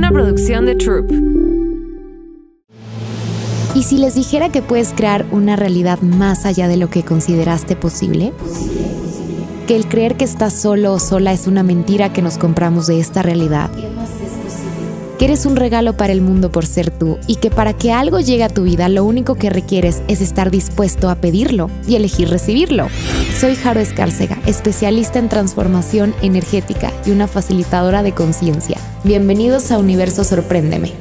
una producción de Troop. ¿Y si les dijera que puedes crear una realidad más allá de lo que consideraste posible? Que el creer que estás solo o sola es una mentira que nos compramos de esta realidad. Que eres un regalo para el mundo por ser tú y que para que algo llegue a tu vida lo único que requieres es estar dispuesto a pedirlo y elegir recibirlo. Soy Jaro Escárcega, especialista en transformación energética y una facilitadora de conciencia Bienvenidos a Universo Sorpréndeme.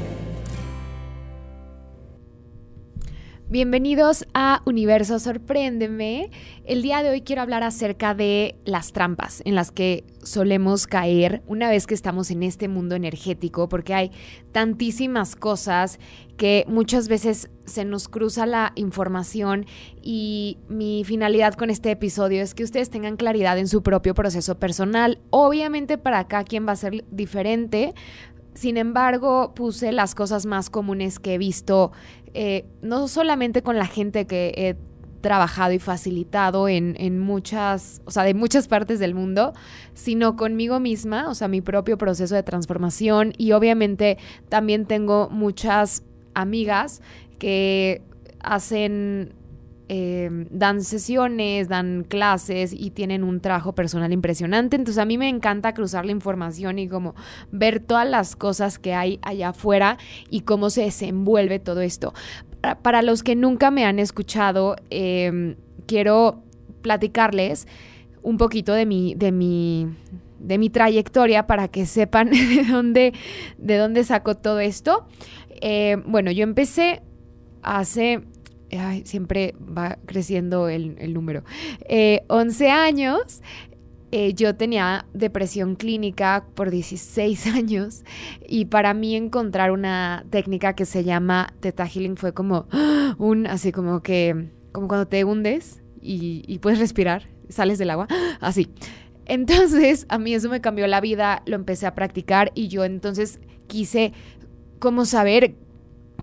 Bienvenidos a Universo Sorpréndeme. El día de hoy quiero hablar acerca de las trampas en las que solemos caer una vez que estamos en este mundo energético, porque hay tantísimas cosas que muchas veces se nos cruza la información y mi finalidad con este episodio es que ustedes tengan claridad en su propio proceso personal. Obviamente para acá, quien va a ser diferente, sin embargo, puse las cosas más comunes que he visto eh, no solamente con la gente que he trabajado y facilitado en, en, muchas, o sea, de muchas partes del mundo, sino conmigo misma, o sea, mi propio proceso de transformación y obviamente también tengo muchas amigas que hacen Em, dan sesiones, dan clases y tienen un trabajo personal impresionante. Entonces a mí me encanta cruzar la información y como ver todas las cosas que hay allá afuera y cómo se desenvuelve todo esto. Para, los que nunca me han escuchado, em, quiero platicarles un poquito de mi, de mi, de mi trayectoria para que sepan de dónde, de dónde saco todo esto. Em, bueno, yo empecé hace siempre va creciendo el, número, 11 eh, años, eh, yo tenía depresión clínica por 16 años y para mí encontrar una técnica que se llama Theta Healing fue como un, así como que, como cuando te hundes y, y puedes respirar, sales del agua, así. Entonces, a mí eso me cambió la vida, lo empecé a practicar y yo entonces quise como saber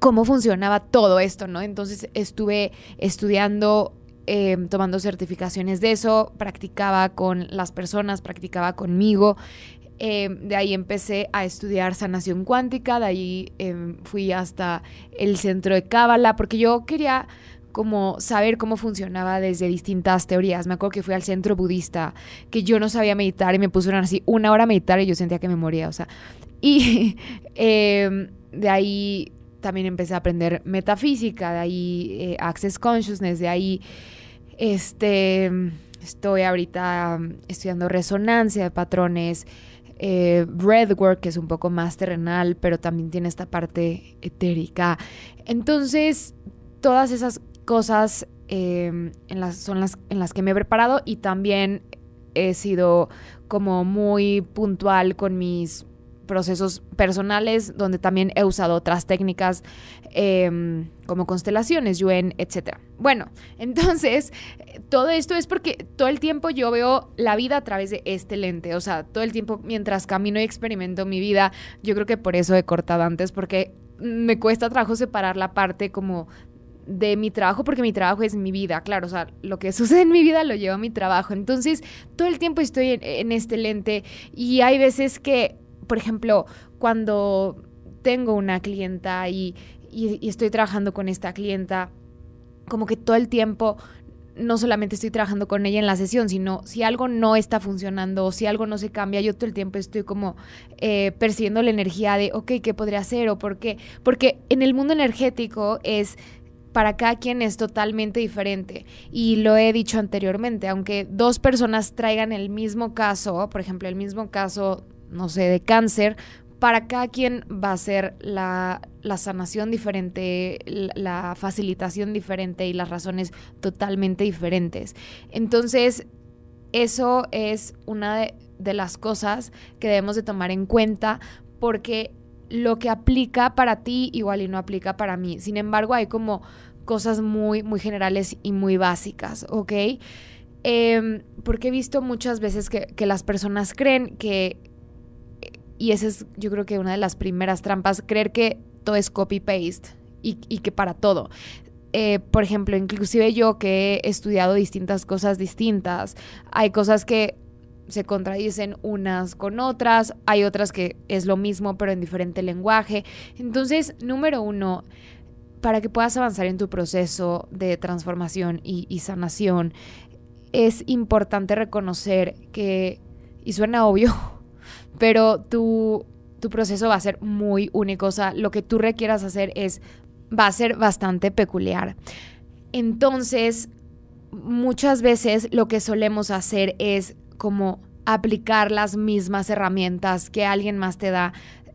cómo funcionaba todo esto, ¿no? Entonces estuve estudiando em, tomando certificaciones de eso, practicaba con las personas, practicaba conmigo. Em, de ahí empecé a estudiar sanación cuántica, de ahí em, fui hasta el centro de Cábala, porque yo quería como saber cómo funcionaba desde distintas teorías. Me acuerdo que fui al centro budista, que yo no sabía meditar y me pusieron así una hora a meditar y yo sentía que me moría, o sea. Y de ahí también empecé a aprender metafísica, de ahí eh, Access Consciousness, de ahí este, estoy ahorita um, estudiando resonancia de patrones, eh, red work que es un poco más terrenal, pero también tiene esta parte etérica. Entonces, todas esas cosas em, en las, son las en las que me he preparado y también he sido como muy puntual con mis procesos personales donde también he usado otras técnicas em, como constelaciones, Yuen, etc. Bueno, entonces todo esto es porque todo el tiempo yo veo la vida a través de este lente, o sea, todo el tiempo mientras camino y experimento mi vida, yo creo que por eso he cortado antes, porque me cuesta trabajo separar la parte como de mi trabajo porque mi trabajo es mi vida, claro, o sea, lo que sucede en mi vida lo lleva a mi trabajo. Entonces, todo el tiempo estoy en este lente y hay veces que por ejemplo, cuando tengo una clienta y, estoy trabajando con esta clienta, como que todo el tiempo no solamente estoy trabajando con ella en la sesión, sino si algo no está funcionando o si algo no se cambia, yo todo el tiempo estoy como eh, percibiendo la energía de, ok, ¿qué podría hacer o por qué? Porque en el mundo energético es... Para cada quien es totalmente diferente. Y lo he dicho anteriormente, aunque dos personas traigan el mismo caso, por ejemplo, el mismo caso no sé, de cáncer, para cada quien va a ser la, sanación diferente, la, facilitación diferente y las razones totalmente diferentes. Entonces, eso es una de, las cosas que debemos de tomar en cuenta porque lo que aplica para ti igual y no aplica para mí. Sin embargo, hay como cosas muy, muy generales y muy básicas, ¿ok? Em, porque he visto muchas veces que, que las personas creen que y esa es, yo creo que una de las primeras trampas, creer que todo es copy-paste y, que para todo. Eh, por ejemplo, inclusive yo que he estudiado distintas cosas distintas, hay cosas que se contradicen unas con otras, hay otras que es lo mismo pero en diferente lenguaje. Entonces, número uno, para que puedas avanzar en tu proceso de transformación y sanación, es importante reconocer que, y suena obvio, pero tu, proceso va a ser muy único, o sea, lo que tú requieras hacer es, va a ser bastante peculiar. Entonces, muchas veces lo que solemos hacer es como aplicar las mismas herramientas que alguien más te da.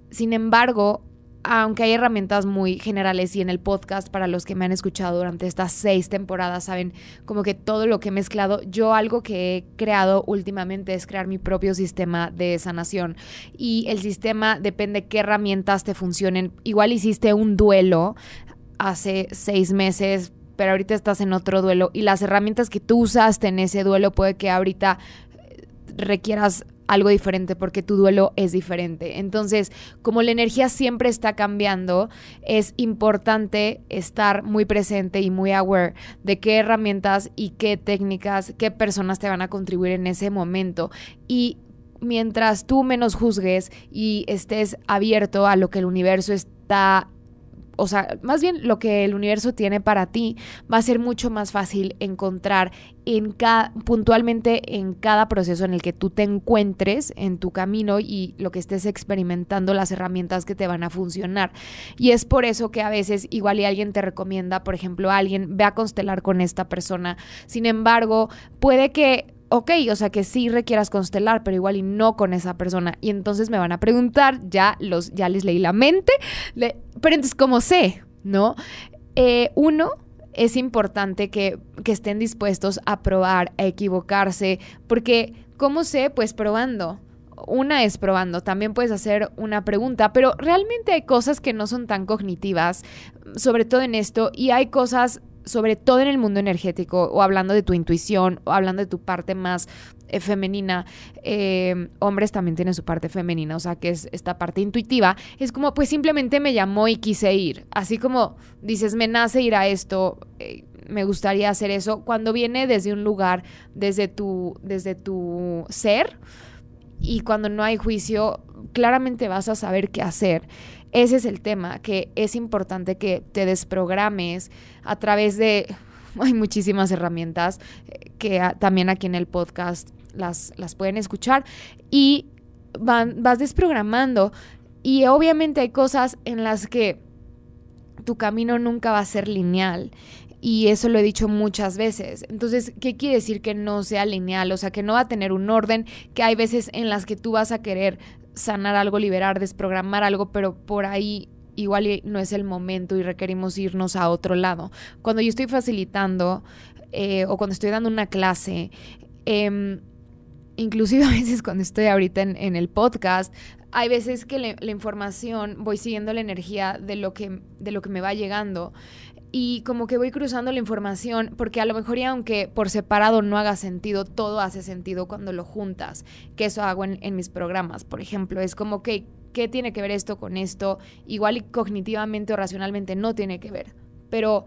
Sin embargo, aunque hay herramientas muy generales y en el podcast para los que me han escuchado durante estas seis temporadas, saben como que todo lo que he mezclado, yo algo que he creado últimamente es crear mi propio sistema de sanación y el sistema depende qué herramientas te funcionen. Igual hiciste un duelo hace seis meses, pero ahorita estás en otro duelo y las herramientas que tú usaste en ese duelo puede que ahorita eh, requieras algo diferente porque tu duelo es diferente. Entonces, como la energía siempre está cambiando, es importante estar muy presente y muy aware de qué herramientas y qué técnicas, qué personas te van a contribuir en ese momento. Y mientras tú menos juzgues y estés abierto a lo que el universo está o sea, más bien lo que el universo tiene para ti, va a ser mucho más fácil encontrar en puntualmente en cada proceso en el que tú te encuentres en tu camino y lo que estés experimentando, las herramientas que te van a funcionar. Y es por eso que a veces igual y alguien te recomienda, por ejemplo, a alguien, ve a constelar con esta persona. Sin embargo, puede que ok, o sea que sí requieras constelar, pero igual y no con esa persona. Y entonces me van a preguntar, ya, los, ya les leí la mente, pero entonces, ¿cómo sé? ¿No? Eh, uno, es importante que, que estén dispuestos a probar, a equivocarse, porque ¿cómo sé? Pues probando una es probando, también puedes hacer una pregunta, pero realmente hay cosas que no son tan cognitivas, sobre todo en esto, y hay cosas sobre todo en el mundo energético, o hablando de tu intuición, o hablando de tu parte más eh, femenina, eh, hombres también tienen su parte femenina, o sea, que es esta parte intuitiva, es como, pues simplemente me llamó y quise ir, así como dices, me nace ir a esto, eh, me gustaría hacer eso, cuando viene desde un lugar, desde tu, desde tu ser, y cuando no hay juicio, claramente vas a saber qué hacer. Ese es el tema, que es importante que te desprogrames a través de, hay muchísimas herramientas eh, que también aquí en el podcast las, las pueden escuchar y vas desprogramando y obviamente hay cosas en las que tu camino nunca va a ser lineal. Y eso lo he dicho muchas veces. Entonces, ¿qué quiere decir que no sea lineal? O sea, que no va a tener un orden, que hay veces en las que tú vas a querer sanar algo, liberar, desprogramar algo, pero por ahí igual no es el momento y requerimos irnos a otro lado. Cuando yo estoy facilitando eh, o cuando estoy dando una clase, em, inclusive a veces cuando estoy ahorita en, el podcast, hay veces que la información voy siguiendo la energía de lo que, de lo que me va llegando y como que voy cruzando la información, porque a lo mejor y aunque por separado no haga sentido, todo hace sentido cuando lo juntas, que eso hago en, en mis programas, por ejemplo, es como que, ¿qué tiene que ver esto con esto? Igual y cognitivamente o racionalmente no tiene que ver, pero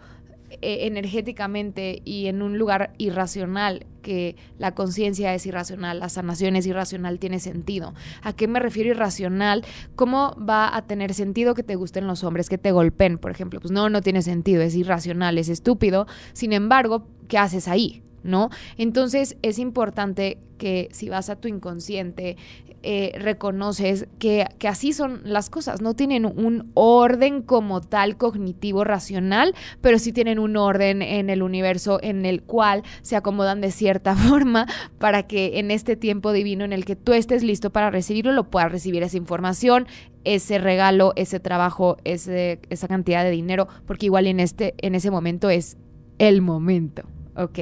e, energéticamente y en un lugar irracional, que la conciencia es irracional, la sanación es irracional, tiene sentido. ¿A qué me refiero irracional? ¿Cómo va a tener sentido que te gusten los hombres, que te golpeen, por ejemplo? Pues no, no tiene sentido, es irracional, es estúpido. Sin embargo, ¿qué haces ahí? ¿no? Entonces es importante que si vas a tu inconsciente, eh, reconoces que, así son las cosas, no tienen un orden como tal cognitivo racional, pero sí tienen un orden en el universo en el cual se acomodan de cierta forma para que en este tiempo divino en el que tú estés listo para recibirlo, lo puedas recibir esa información, ese regalo, ese trabajo, esa cantidad de dinero, porque igual en, este, en ese momento es el momento. ¿ok?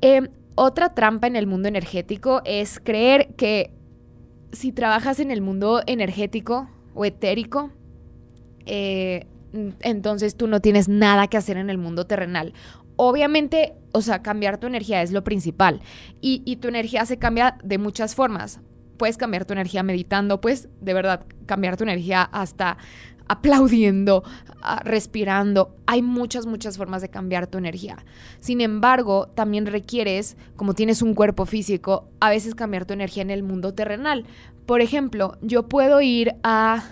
Em, otra trampa en el mundo energético es creer que si trabajas en el mundo energético o etérico, eh, entonces tú no tienes nada que hacer en el mundo terrenal. Obviamente, o sea, cambiar tu energía es lo principal y, y tu energía se cambia de muchas formas puedes cambiar tu energía meditando, pues, de verdad cambiar tu energía hasta aplaudiendo, ah, respirando. Hay muchas, muchas formas de cambiar tu energía. Sin embargo, también requieres, como tienes un cuerpo físico, a veces cambiar tu energía en el mundo terrenal. Por ejemplo, yo puedo ir a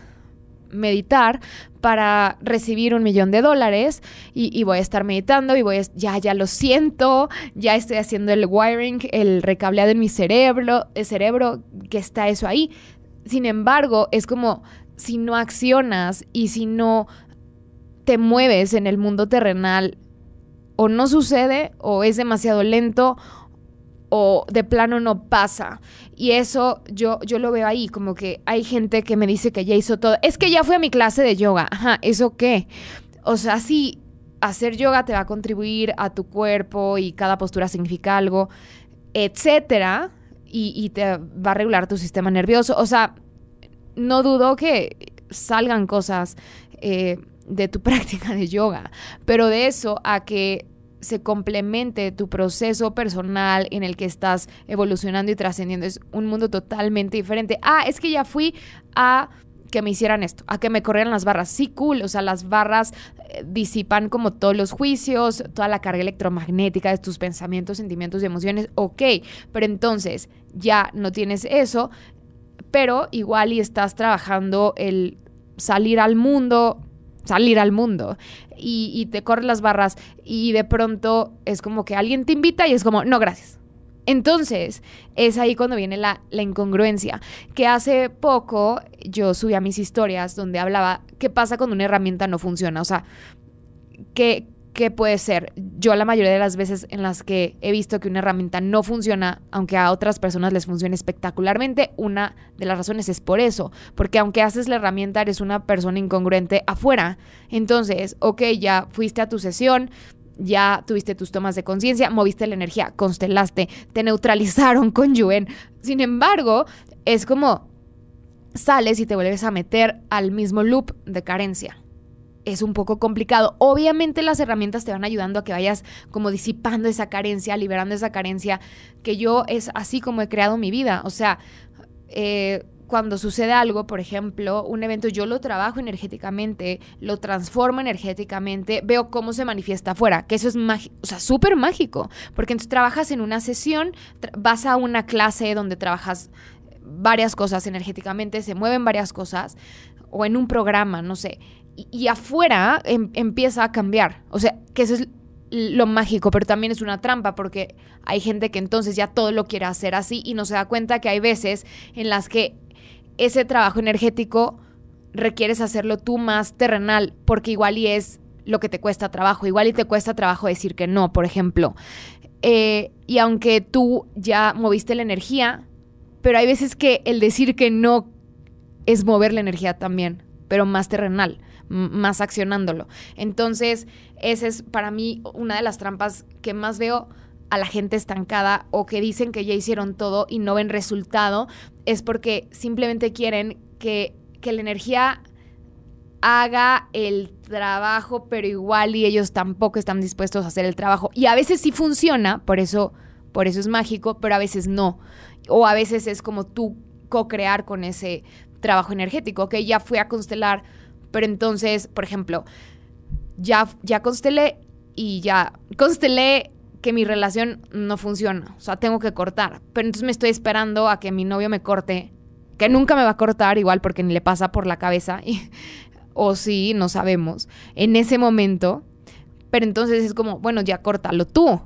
meditar para recibir un millón de dólares y, voy a estar meditando y voy a, ya, ya lo siento, ya estoy haciendo el wiring, el recableado en mi cerebro, el cerebro que está eso ahí. Sin embargo, es como si no accionas y si no te mueves en el mundo terrenal, o no sucede, o es demasiado lento, o de plano no pasa. Y eso yo, yo lo veo ahí, como que hay gente que me dice que ya hizo todo. Es que ya fui a mi clase de yoga. Ajá, ¿eso qué? O sea, sí, hacer yoga te va a contribuir a tu cuerpo y cada postura significa algo, etcétera. Y, y te va a regular tu sistema nervioso. O sea, no dudo que salgan cosas eh, de tu práctica de yoga, pero de eso a que se complemente tu proceso personal en el que estás evolucionando y trascendiendo. Es un mundo totalmente diferente. Ah, es que ya fui a que me hicieran esto, a que me corrieran las barras. Sí, cool. O sea, las barras eh, disipan como todos los juicios, toda la carga electromagnética de tus pensamientos, sentimientos y emociones. Ok, pero entonces ya no tienes eso pero igual y estás trabajando el salir al mundo, salir al mundo. Y, te corres las barras y de pronto es como que alguien te invita y es como, no, gracias. Entonces, es ahí cuando viene la, la, incongruencia, que hace poco yo subí a mis historias donde hablaba qué pasa cuando una herramienta no funciona, o sea, qué, ¿qué puede ser, yo la mayoría de las veces en las que he visto que una herramienta no funciona, aunque a otras personas les funcione espectacularmente, una de las razones es por eso, porque aunque haces la herramienta eres una persona incongruente afuera. Entonces, ok, ya fuiste a tu sesión, ya tuviste tus tomas de conciencia, moviste la energía, constelaste, te neutralizaron con Yuen. Sin embargo, es como sales y te vuelves a meter al mismo loop de carencia es un poco complicado. Obviamente las herramientas te van ayudando a que vayas como disipando esa carencia, liberando esa carencia, que yo es así como he creado mi vida. O sea, eh, cuando sucede algo, por ejemplo, un evento, yo lo trabajo energéticamente, lo transformo energéticamente, veo cómo se manifiesta afuera, que eso es mágico, o sea, súper mágico, porque entonces trabajas en una sesión, vas a una clase donde trabajas varias cosas energéticamente, se mueven varias cosas, o en un programa, no sé y, afuera em, empieza a cambiar. O sea, que eso es lo mágico, pero también es una trampa porque hay gente que entonces ya todo lo quiere hacer así y no se da cuenta que hay veces en las que ese trabajo energético requieres hacerlo tú más terrenal porque igual y es lo que te cuesta trabajo, igual y te cuesta trabajo decir que no, por ejemplo. Eh, y aunque tú ya moviste la energía, pero hay veces que el decir que no es mover la energía también, pero más terrenal más accionándolo. Entonces, esa es para mí una de las trampas que más veo a la gente estancada o que dicen que ya hicieron todo y no ven resultado, es porque simplemente quieren que, que la energía haga el trabajo, pero igual y ellos tampoco están dispuestos a hacer el trabajo. Y a veces sí funciona, por eso, por eso es mágico, pero a veces no. O a veces es como tú co-crear con ese trabajo energético, que ya fui a constelar pero entonces, por ejemplo, ya, ya constelé y ya constelé que mi relación no funciona, o sea, tengo que cortar. Pero entonces me estoy esperando a que mi novio me corte, que nunca me va a cortar igual porque ni le pasa por la cabeza, o sí, no sabemos, en ese momento. Pero entonces es como, bueno, ya córtalo tú.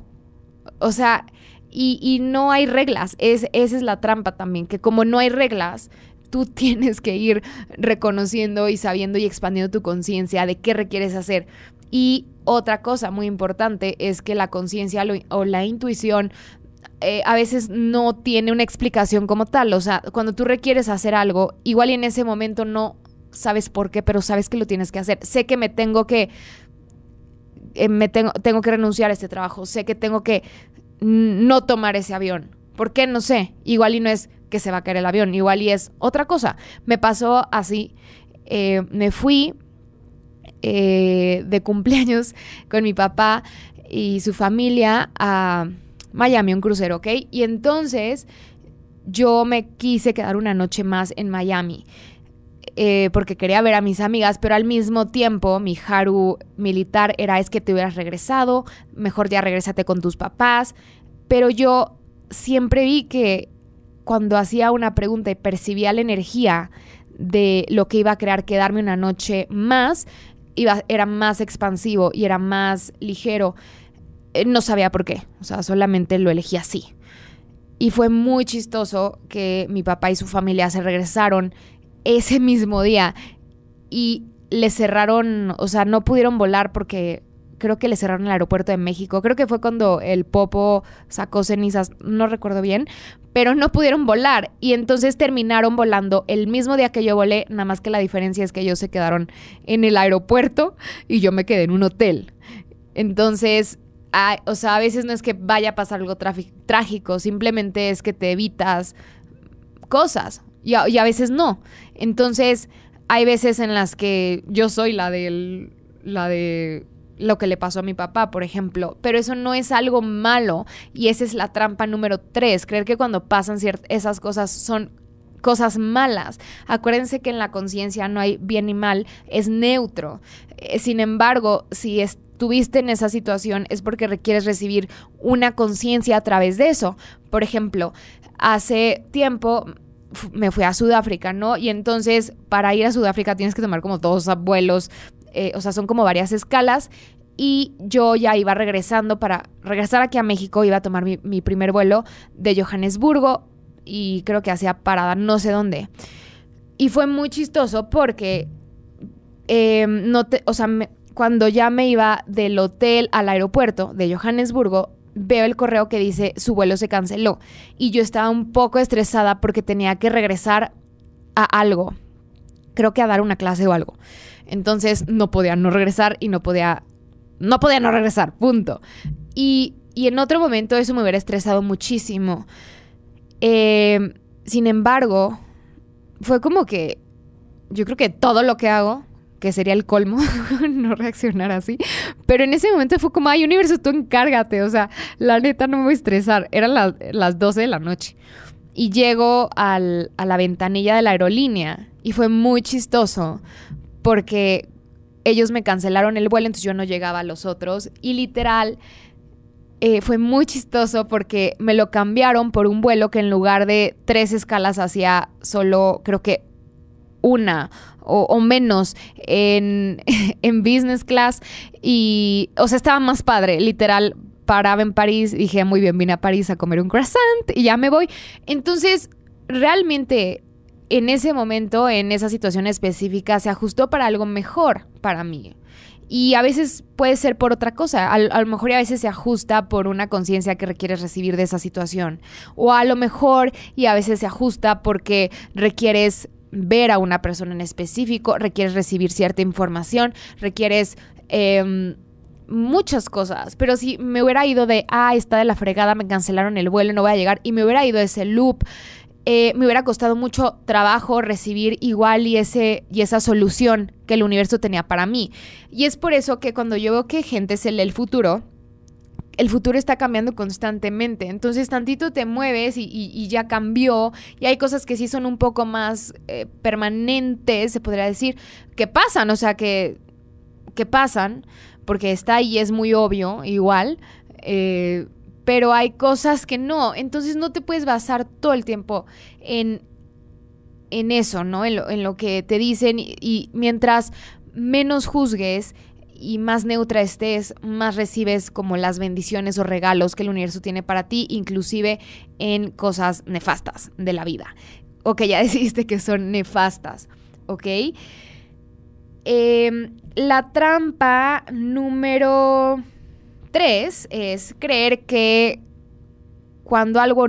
O sea, y, y no hay reglas, es, esa es la trampa también, que como no hay reglas, tú tienes que ir reconociendo y sabiendo y expandiendo tu conciencia de qué requieres hacer. Y otra cosa muy importante es que la conciencia o la intuición eh, a veces no tiene una explicación como tal. O sea, cuando tú requieres hacer algo, igual en ese momento no sabes por qué, pero sabes que lo tienes que hacer. Sé que me tengo que... Eh, me tengo que renunciar a este trabajo. Sé que tengo que no tomar ese avión ¿Por qué? No sé. Igual y no es que se va a caer el avión, igual y es otra cosa. Me pasó así. Eh, me fui eh, de cumpleaños con mi papá y su familia a Miami, un crucero, ¿ok? Y entonces yo me quise quedar una noche más en Miami. Eh, porque quería ver a mis amigas, pero al mismo tiempo mi haru militar era es que te hubieras regresado, mejor ya regrésate con tus papás, pero yo siempre vi que cuando hacía una pregunta y percibía la energía de lo que iba a crear quedarme una noche más, era más expansivo y era más ligero. Eh, no sabía por qué, o sea, solamente lo elegí así. Y fue muy chistoso que mi papá y su familia se regresaron ese mismo día y le cerraron, o sea, no pudieron volar porque creo que le cerraron el aeropuerto de México, creo que fue cuando el Popo sacó cenizas, no recuerdo bien, pero no pudieron volar y entonces terminaron volando el mismo día que yo volé, nada más que la diferencia es que ellos se quedaron en el aeropuerto y yo me quedé en un hotel. Entonces, o sea, a veces no es que vaya a pasar algo trágico, simplemente es que te evitas cosas y a, a veces no. Entonces, hay veces en las que yo soy la del la de lo que le pasó a mi papá, por ejemplo. Pero eso no es algo malo y esa es la trampa número tres, creer que cuando pasan esas cosas son cosas malas. Acuérdense que en la conciencia no hay bien ni mal, es neutro. Eh, sin embargo, si estuviste en esa situación es porque requieres recibir una conciencia a través de eso. Por ejemplo, hace tiempo me fui a Sudáfrica, ¿no? Y entonces para ir a Sudáfrica tienes que tomar como dos vuelos eh, o sea, son como varias escalas. Y yo ya iba regresando para regresar aquí a México, iba a tomar mi, primer vuelo de Johannesburgo y creo que hacía parada no sé dónde. Y fue muy chistoso porque, em, no o sea, cuando ya me iba del hotel al aeropuerto de Johannesburgo, veo el correo que dice su vuelo se canceló. Y yo estaba un poco estresada porque tenía que regresar a algo. Creo que a dar una clase o algo. Entonces no podía no regresar y no podía... No podía no regresar, punto. Y, y en otro momento eso me hubiera estresado muchísimo. Em, sin embargo, fue como que yo creo que todo lo que hago, que sería el colmo, no reaccionar así, pero en ese momento fue como, ay, universo, tú encárgate, o sea, la neta no me voy a estresar, eran las, las 12 de la noche. Y llego al, a la ventanilla de la aerolínea y fue muy chistoso porque ellos me cancelaron el vuelo, entonces yo no llegaba a los otros. Y literal, eh, fue muy chistoso porque me lo cambiaron por un vuelo que en lugar de tres escalas hacía solo, creo que una o, menos en, en, business class. Y, o sea, estaba más padre, literal. Paraba en París, dije, muy bien, vine a París a comer un croissant y ya me voy. Entonces, realmente en ese momento, en esa situación específica, se ajustó para algo mejor para mí. Y a veces puede ser por otra cosa, a, lo mejor y a veces se ajusta por una conciencia que requieres recibir de esa situación, o a lo mejor y a veces se ajusta porque requieres ver a una persona en específico, requieres recibir cierta información, requieres... Em, muchas cosas, pero si me hubiera ido de, ah, está de la fregada, me cancelaron el vuelo, no voy a llegar, y me hubiera ido ese loop eh, me hubiera costado mucho trabajo recibir igual y, ese, y esa solución que el universo tenía para mí. Y es por eso que cuando yo veo que gente se lee el futuro, el futuro está cambiando constantemente. Entonces, tantito te mueves y, ya cambió. Y hay cosas que sí son un poco más eh, permanentes, se podría decir, que pasan, o sea, que, que pasan, porque está ahí, es muy obvio, igual. Eh, pero hay cosas que no. Entonces no te puedes basar todo el tiempo en, en eso, ¿no? En lo, que te dicen y, mientras menos juzgues y más neutra estés, más recibes como las bendiciones o regalos que el universo tiene para ti, inclusive en cosas nefastas de la vida. O que ya decidiste que son nefastas, ¿ok? Em, la trampa número tres es creer que cuando algo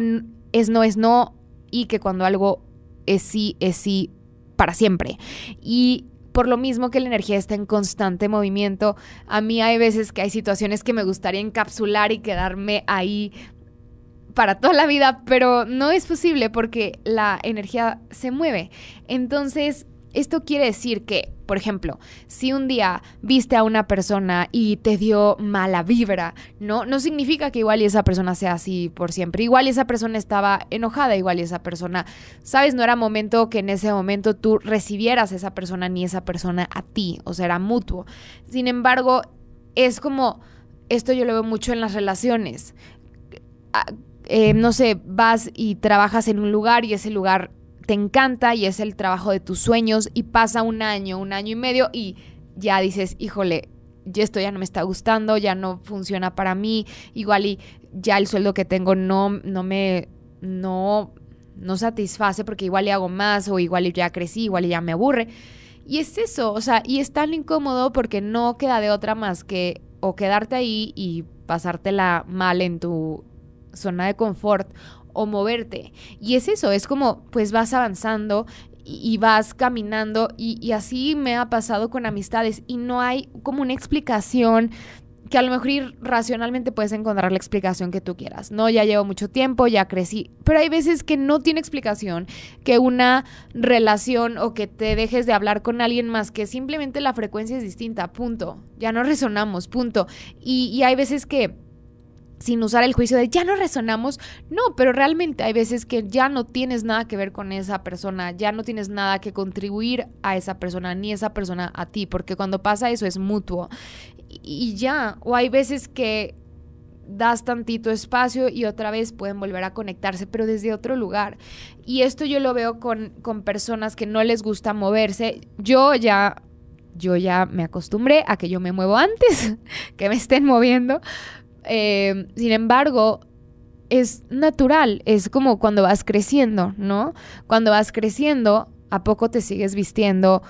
es no es no y que cuando algo es sí es sí para siempre. Y por lo mismo que la energía está en constante movimiento, a mí hay veces que hay situaciones que me gustaría encapsular y quedarme ahí para toda la vida, pero no es posible porque la energía se mueve. Entonces, esto quiere decir que por ejemplo, si un día viste a una persona y te dio mala vibra, ¿no? No significa que igual y esa persona sea así por siempre. Igual y esa persona estaba enojada, igual y esa persona, sabes, no era momento que en ese momento tú recibieras a esa persona ni esa persona a ti, o sea, era mutuo. Sin embargo, es como, esto yo lo veo mucho en las relaciones. Ah, eh, no sé, vas y trabajas en un lugar y ese lugar te encanta y es el trabajo de tus sueños y pasa un año, un año y medio y ya dices, híjole, esto ya no me está gustando, ya no funciona para mí, igual y ya el sueldo que tengo no, no me, no, no satisface porque igual y hago más o igual y ya crecí, igual y ya me aburre. Y es eso, o sea, y es tan incómodo porque no queda de otra más que o quedarte ahí y pasártela mal en tu zona de confort o moverte. Y es eso, es como pues vas avanzando y vas caminando y, así me ha pasado con amistades y no hay como una explicación que a lo mejor ir racionalmente puedes encontrar la explicación que tú quieras, ¿no? Ya llevo mucho tiempo, ya crecí, pero hay veces que no tiene explicación que una relación o que te dejes de hablar con alguien más, que simplemente la frecuencia es distinta, punto, ya no resonamos, punto. y hay veces que sin usar el juicio de ya no resonamos. No, pero realmente hay veces que ya no tienes nada que ver con esa persona, ya no tienes nada que contribuir a esa persona, ni esa persona a ti, porque cuando pasa eso es mutuo. Y ya, o hay veces que das tantito espacio y otra vez pueden volver a conectarse, pero desde otro lugar. Y esto yo lo veo con, con personas que no les gusta moverse. Yo ya yo ya me acostumbré a que yo me muevo antes, que me estén moviendo, Em, sin embargo, es natural, es como cuando vas creciendo, ¿no? Cuando vas creciendo, ¿a poco te sigues vistiendo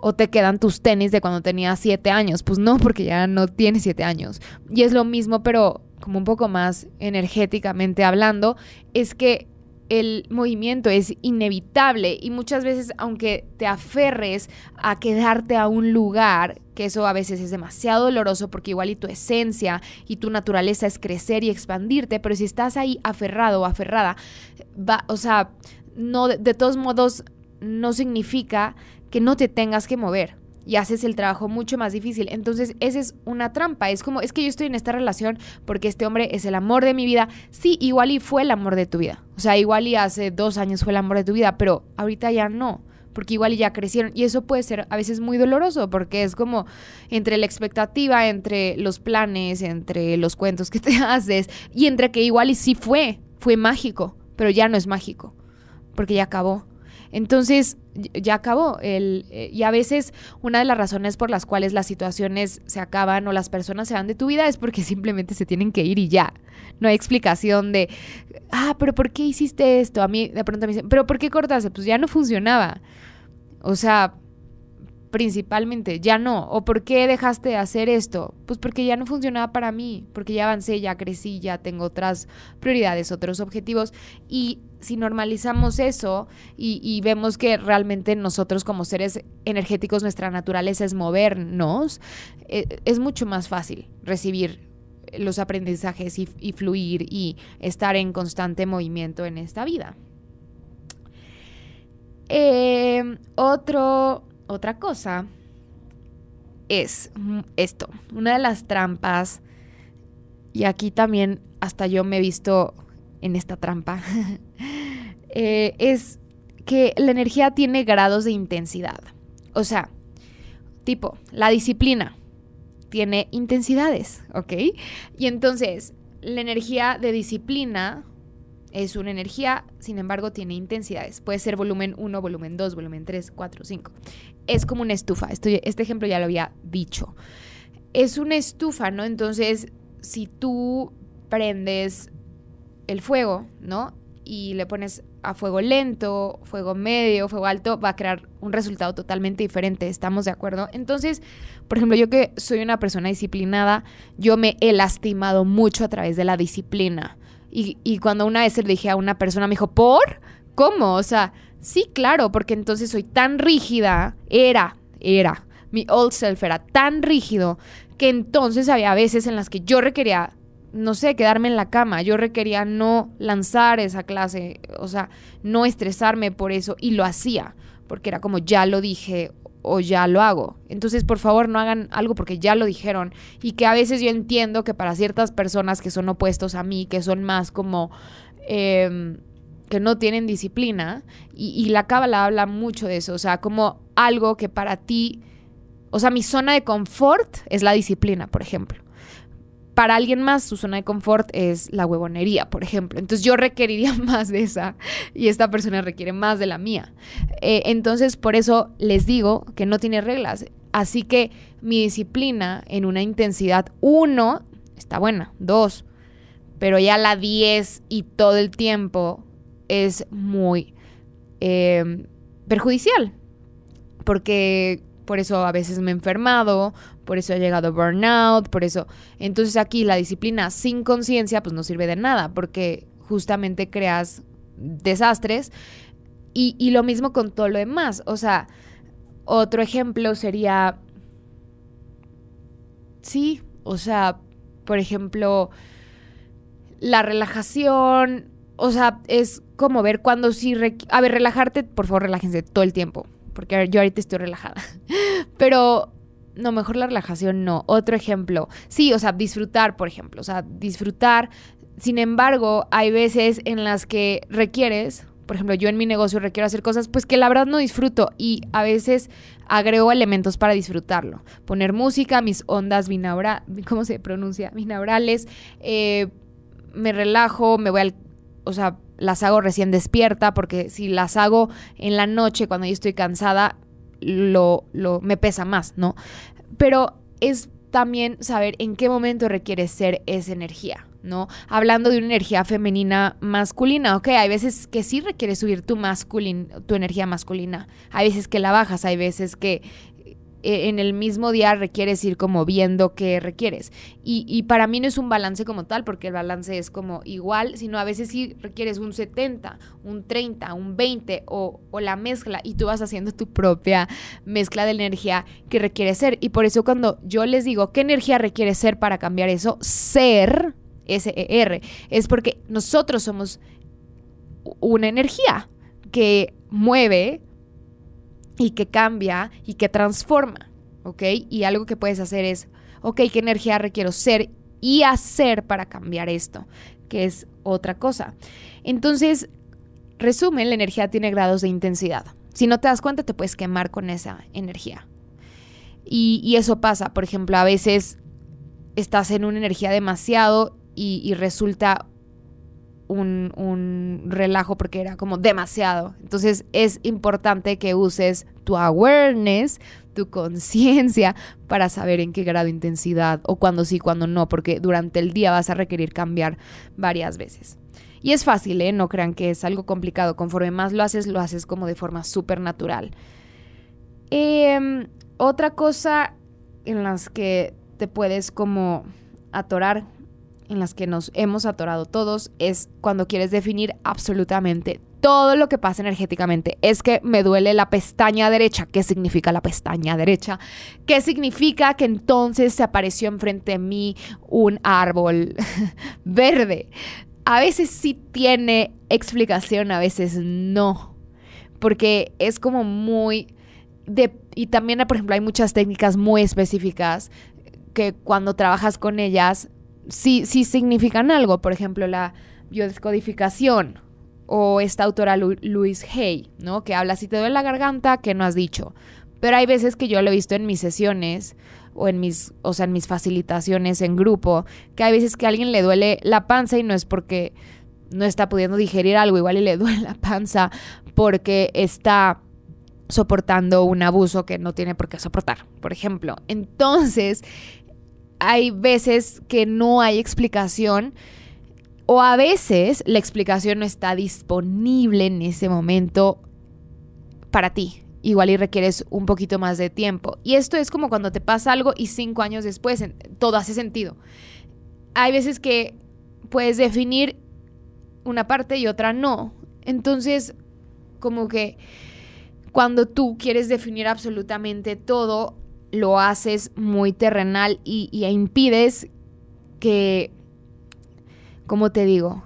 o te quedan tus tenis de cuando tenías siete años? Pues no, porque ya no tienes siete años. Y es lo mismo, pero como un poco más energéticamente hablando, es que el movimiento es inevitable y muchas veces aunque te aferres a quedarte a un lugar, que eso a veces es demasiado doloroso porque igual y tu esencia y tu naturaleza es crecer y expandirte, pero si estás ahí aferrado o aferrada, va, o sea, no de todos modos no significa que no te tengas que mover y haces el trabajo mucho más difícil. Entonces, esa es una trampa. Es como, es que yo estoy en esta relación porque este hombre es el amor de mi vida. Sí, igual y fue el amor de tu vida. O sea, igual y hace dos años fue el amor de tu vida, pero ahorita ya no. Porque igual y ya crecieron. Y eso puede ser a veces muy doloroso, porque es como entre la expectativa, entre los planes, entre los cuentos que te haces, y entre que igual y sí fue, fue mágico, pero ya no es mágico, porque ya acabó. Entonces, ya acabó. El, eh, y a veces una de las razones por las cuales las situaciones se acaban o las personas se van de tu vida es porque simplemente se tienen que ir y ya. No hay explicación de, ah, pero ¿por qué hiciste esto? A mí de pronto me dicen, pero ¿por qué cortaste? Pues ya no funcionaba. O sea, principalmente, ya no. ¿O por qué dejaste de hacer esto? Pues porque ya no funcionaba para mí, porque ya avancé, ya crecí, ya tengo otras prioridades, otros objetivos. Y si normalizamos eso y, vemos que realmente nosotros como seres energéticos, nuestra naturaleza es movernos, e, es mucho más fácil recibir los aprendizajes y, fluir y estar en constante movimiento en esta vida. Em, otra cosa es esto, una de las trampas, y aquí también hasta yo me he visto en esta trampa, eh, es que la energía tiene grados de intensidad. O sea, tipo, la disciplina tiene intensidades, ¿ok? Y entonces, la energía de disciplina es una energía, sin embargo, tiene intensidades. Puede ser volumen 1, volumen 2, volumen 3, 4, 5. Es como una estufa. este ejemplo ya lo había dicho. Es una estufa, ¿no? Entonces, si tú prendes el fuego, ¿no? Y le pones a fuego lento, fuego medio, fuego alto, va a crear un resultado totalmente diferente, ¿estamos de acuerdo? Entonces, por ejemplo, yo que soy una persona disciplinada, yo me he lastimado mucho a través de la disciplina. Y, cuando una vez le dije a una persona, me dijo, ¿por? ¿Cómo? O sea, sí, claro, porque entonces soy tan rígida, era, era, mi old self era tan rígido, que entonces había veces en las que yo requería no sé, quedarme en la cama. Yo requería no lanzar esa clase, o sea, no estresarme por eso y lo hacía, porque era como ya lo dije o ya lo hago. Entonces, por favor, no hagan algo porque ya lo dijeron y que a veces yo entiendo que para ciertas personas que son opuestos a mí, que son más como... Em, que no tienen disciplina y, y la cábala habla mucho de eso, o sea, como algo que para ti, o sea, mi zona de confort es la disciplina, por ejemplo para alguien más su zona de confort es la huevonería, por ejemplo. Entonces yo requeriría más de esa y esta persona requiere más de la mía. Eh, entonces por eso les digo que no tiene reglas. Así que mi disciplina en una intensidad 1 está buena, 2, pero ya la 10 y todo el tiempo es muy em, perjudicial. Porque por eso a veces me he enfermado por eso ha llegado burnout, por eso. Entonces aquí la disciplina sin conciencia pues no sirve de nada porque justamente creas desastres y, y lo mismo con todo lo demás. O sea, otro ejemplo sería... Sí, o sea, por ejemplo, la relajación, o sea, es como ver cuando sí... A ver, relajarte, por favor, relájense todo el tiempo, porque yo ahorita estoy relajada. Pero no, mejor la relajación no. Otro ejemplo, sí, o sea, disfrutar, por ejemplo, o sea, disfrutar. Sin embargo, hay veces en las que requieres, por ejemplo, yo en mi negocio requiero hacer cosas, pues que la verdad no disfruto y a veces agrego elementos para disfrutarlo. Poner música, mis ondas binaurales, ¿cómo se pronuncia? Binaurales, eh, me relajo, me voy al, o sea, las hago recién despierta, porque si las hago en la noche cuando yo estoy cansada, lo, lo, me pesa más, ¿no? Pero es también saber en qué momento requiere ser esa energía. ¿no? Hablando de una energía femenina masculina, ok, hay veces que sí requiere subir tu, masculin, tu energía masculina, hay veces que la bajas, hay veces que e, en el mismo día requieres ir como viendo qué requieres. Y, para mí no es un balance como tal, porque el balance es como igual, sino a veces sí requieres un 70, un 30, un 20 o, o la mezcla y tú vas haciendo tu propia mezcla de energía que requiere ser. Y por eso cuando yo les digo, ¿qué energía requiere ser para cambiar eso? Ser, S-E-R, es porque nosotros somos una energía que mueve y que cambia y que transforma, ¿ok? Y algo que puedes hacer es, ok, ¿qué energía requiero ser y hacer para cambiar esto? Que es otra cosa. Entonces, resumen, la energía tiene grados de intensidad. Si no te das cuenta, te puedes quemar con esa energía. Y, eso pasa, por ejemplo, a veces estás en una energía demasiado y resulta un, relajo porque era como demasiado. Entonces es importante que uses tu awareness, tu conciencia para saber en qué grado de intensidad o cuando sí, cuando no, porque durante el día vas a requerir cambiar varias veces. Y es fácil, ¿eh? No crean que es algo complicado. Conforme más lo haces, lo haces como de forma súper natural. Em, otra cosa en las que te puedes como atorar en las que nos hemos atorado todos es cuando quieres definir absolutamente todo lo que pasa energéticamente. Es que me duele la pestaña derecha. ¿Qué significa la pestaña derecha? ¿Qué significa que entonces se apareció enfrente de mí un árbol verde? A veces sí tiene explicación, a veces no. Porque es como muy... De, y también, por ejemplo, hay muchas técnicas muy específicas que cuando trabajas con ellas si significan algo. Por ejemplo, la biodescodificación o esta autora Luis Hay, ¿no? Que habla si te duele la garganta, que no has dicho. Pero hay veces que yo lo he visto en mis sesiones o en mis, o sea, en mis facilitaciones en grupo, que hay veces que a alguien le duele la panza y no es porque no está pudiendo digerir algo, igual y le duele la panza porque está soportando un abuso que no tiene por qué soportar, por ejemplo. Entonces, hay veces que no hay explicación o a veces la explicación no está disponible en ese momento para ti. Igual y requieres un poquito más de tiempo. Y esto es como cuando te pasa algo y cinco años después todo hace sentido. Hay veces que puedes definir una parte y otra no. Entonces, como que cuando tú quieres definir absolutamente todo, lo haces muy terrenal y, impides que, como te digo?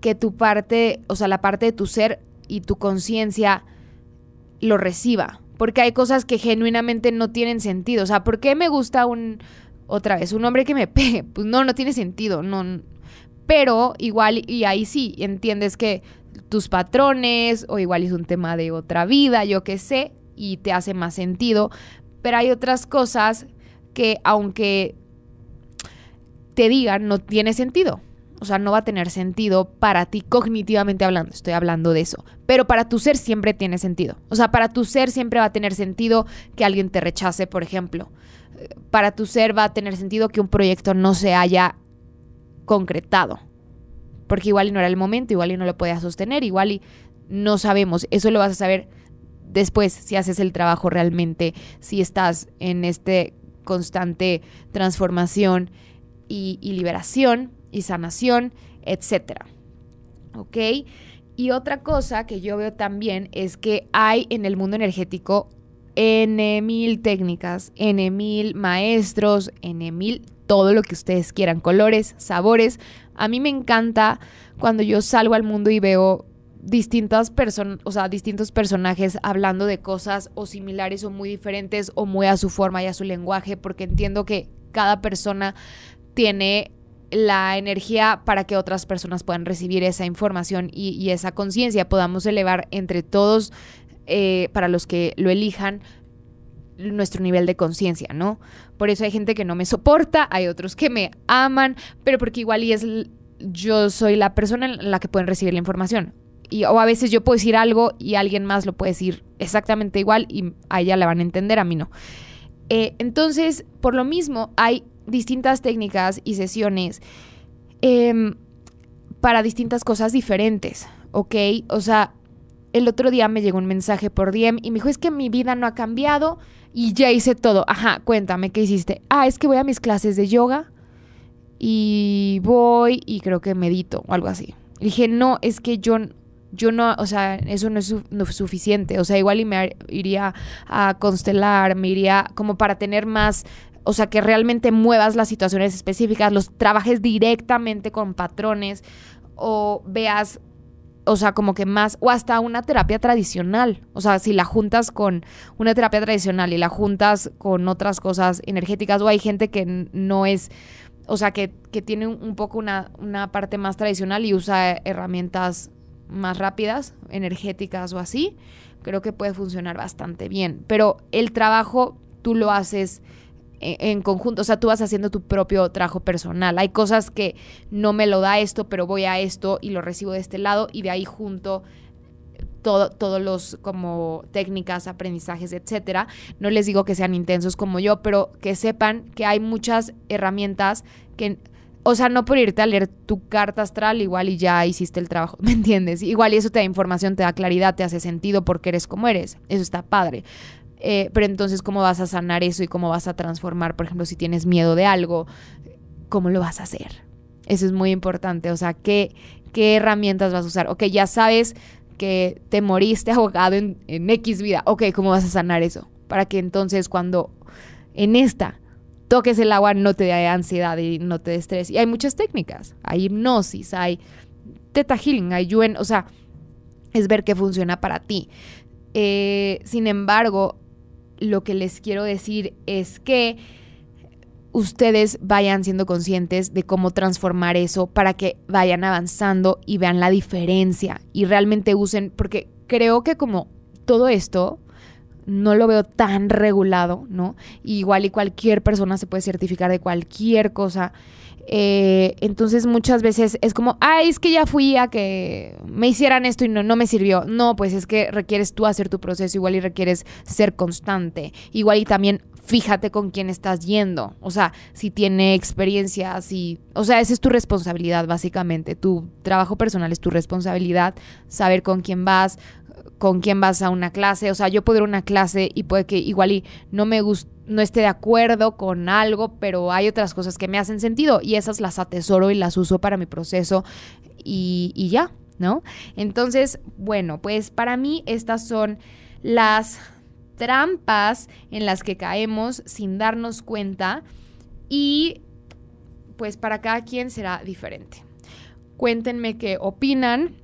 Que tu parte, o sea, la parte de tu ser y tu conciencia lo reciba. Porque hay cosas que genuinamente no tienen sentido. O sea, ¿por qué me gusta un, otra vez, un hombre que me pegue? Pues no, no tiene sentido. No, pero igual, y ahí sí, entiendes que tus patrones, o igual es un tema de otra vida, yo qué sé, y te hace más sentido. Pero hay otras cosas que aunque te digan, no tiene sentido. O sea, no va a tener sentido para ti cognitivamente hablando, estoy hablando de eso. Pero para tu ser siempre tiene sentido. O sea, para tu ser siempre va a tener sentido que alguien te rechace, por ejemplo. Para tu ser va a tener sentido que un proyecto no se haya concretado. Porque igual y no era el momento, igual y no lo podías sostener, igual y no sabemos. Eso lo vas a saber después si haces el trabajo realmente, si estás en este constante transformación y, liberación y sanación, etcétera. ¿Ok? Y otra cosa que yo veo también es que hay en el mundo energético N mil técnicas, N mil maestros, N mil todo lo que ustedes quieran, colores, sabores. A mí me encanta cuando yo salgo al mundo y veo distintas personas, o sea, distintos personajes hablando de cosas o similares o muy diferentes o muy a su forma y a su lenguaje, porque entiendo que cada persona tiene la energía para que otras personas puedan recibir esa información y, esa conciencia, podamos elevar entre todos, eh, para los que lo elijan, nuestro nivel de conciencia, ¿no? Por eso hay gente que no me soporta, hay otros que me aman, pero porque igual y es yo soy la persona en la que pueden recibir la información o a veces yo puedo decir algo y alguien más lo puede decir exactamente igual y a ella la van a entender, a mí no. Eh, entonces, por lo mismo, hay distintas técnicas y sesiones em, para distintas cosas diferentes, ¿ok? O sea, el otro día me llegó un mensaje por DM y me dijo, es que mi vida no ha cambiado y ya hice todo. Ajá, cuéntame, ¿qué hiciste? Ah, es que voy a mis clases de yoga y voy y creo que medito o algo así. Y dije, no, es que yo yo no, o sea, eso no es suficiente. O sea, igual y me iría a constelar, me iría como para tener más, o sea, que realmente muevas las situaciones específicas, los trabajes directamente con patrones o veas, o sea, como que más, o hasta una terapia tradicional. O sea, si la juntas con una terapia tradicional y la juntas con otras cosas energéticas, o hay gente que no es o sea, que, tiene un, poco una, una, parte más tradicional y usa herramientas más rápidas, energéticas o así, creo que puede funcionar bastante bien. Pero el trabajo tú lo haces e, en conjunto, o sea, tú vas haciendo tu propio trabajo personal. Hay cosas que no me lo da esto, pero voy a esto y lo recibo de este lado y de ahí junto todo, todos los como técnicas, aprendizajes, etcétera. No les digo que sean intensos como yo, pero que sepan que hay muchas herramientas que o sea, no por irte a leer tu carta astral, igual y ya hiciste el trabajo, ¿me entiendes? Igual y eso te da información, te da claridad, te hace sentido porque eres como eres. Eso está padre. Eh, pero entonces, ¿cómo vas a sanar eso y cómo vas a transformar, por ejemplo, si tienes miedo de algo, cómo lo vas a hacer? Eso es muy importante. O sea, ¿qué, qué herramientas vas a usar? Ok, ya sabes que te moriste ahogado en, en X vida. Ok, ¿cómo vas a sanar eso? Para que entonces cuando en esta toques el agua no te dé ansiedad y no te dé estrés. Y hay muchas técnicas. Hay hipnosis, hay teta healing, hay yuen. O sea, es ver qué funciona para ti. Eh, sin embargo, lo que les quiero decir es que ustedes vayan siendo conscientes de cómo transformar eso para que vayan avanzando y vean la diferencia y realmente usen, porque creo que como todo esto, no lo veo tan regulado, ¿no? igual y cualquier persona se puede certificar de cualquier cosa. Eh, entonces muchas veces es como, ay, es que ya fui a que me hicieran esto y no, no me sirvió. No, pues es que requieres tú hacer tu proceso igual y requieres ser constante. Igual y también fíjate con quién estás yendo. O sea, si tiene experiencia, si... O sea, esa es tu responsabilidad básicamente. Tu trabajo personal es tu responsabilidad. Saber con quién vas, con quién vas a una clase. O sea, yo puedo ir a una clase y puede que igual y no me no esté de acuerdo con algo, pero hay otras cosas que me hacen sentido y esas las atesoro y las uso para mi proceso y, y ya, ¿no? Entonces, bueno, pues para mí estas son las trampas en las que caemos sin darnos cuenta y pues para cada quien será diferente. Cuéntenme qué opinan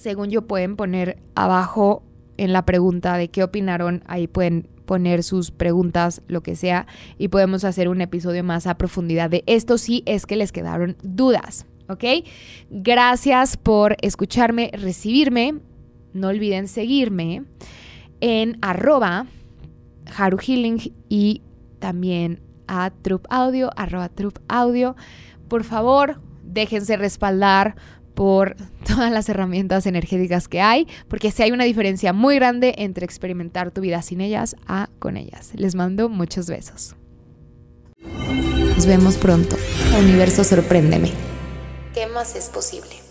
según yo pueden poner abajo en la pregunta de qué opinaron, ahí pueden poner sus preguntas, lo que sea, y podemos hacer un episodio más a profundidad de esto si es que les quedaron dudas, ¿ok? Gracias por escucharme, recibirme, no olviden seguirme en arroba Haru Healing y también a Troop Audio, Audio. Por favor, déjense respaldar por todas las herramientas energéticas que hay, porque sí hay una diferencia muy grande entre experimentar tu vida sin ellas a con ellas. Les mando muchos besos. Nos vemos pronto. Universo, sorpréndeme. ¿Qué más es posible?